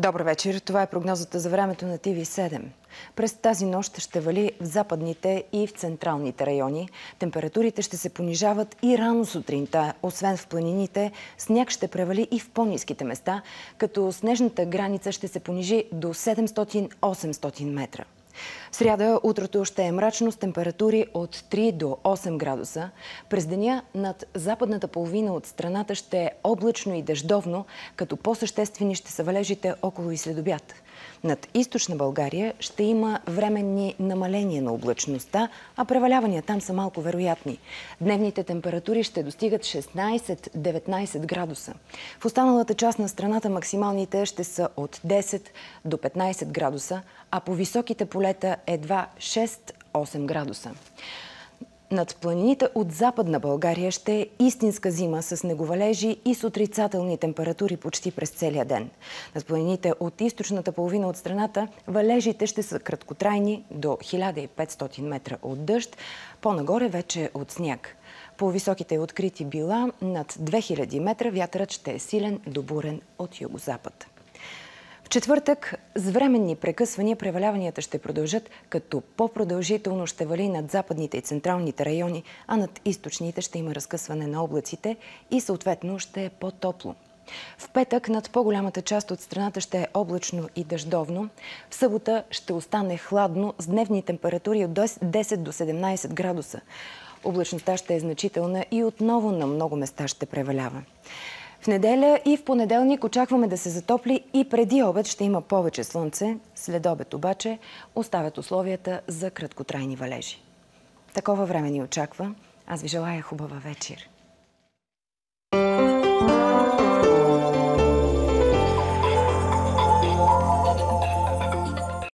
Добър вечер. Това е прогнозата за времето на ТВ7. През тази нощ ще вали в западните и в централните райони. Температурите ще се понижават и рано сутринта. Освен в планините, сняг ще превали и в по-низките места, като снежната граница ще се понижи до 700-800 метра. Сряда утрото ще е мрачно с температури от 3 до 8 градуса. През деня над западната половина от страната ще е облачно и дъждовно, като по-съществени ще са валежите около и следобят. Над източна България ще има временни намаления на облачността, а превалявания там са малко вероятни. Дневните температури ще достигат 16-19 градуса. В останалата част на страната максималните ще са от 10 до 15 градуса, а по високите поля полета е едва 6-8 градуса. Над планините от западна България ще е истинска зима с неговалежи и с отрицателни температури почти през целия ден. Над планините от източната половина от страната валежите ще са краткотрайни до 1500 метра от дъжд, по-нагоре вече от сняг. По високите открити била над 2000 метра вятърът ще е силен добурен от от югозапад. В четвъртък с временни прекъсвания преваляванията ще продължат, като по-продължително ще вали над западните и централните райони, а над източните ще има разкъсване на облаците и съответно ще е по-топло. В петък над по-голямата част от страната ще е облачно и дъждовно. В събота ще остане хладно с дневни температури от 10 до 17 градуса. Облачността ще е значителна и отново на много места ще превалява неделя и в понеделник очакваме да се затопли и преди обед ще има повече слънце. След обед обаче оставят условията за краткотрайни валежи. Такова време ни очаква. Аз ви желая хубава вечер.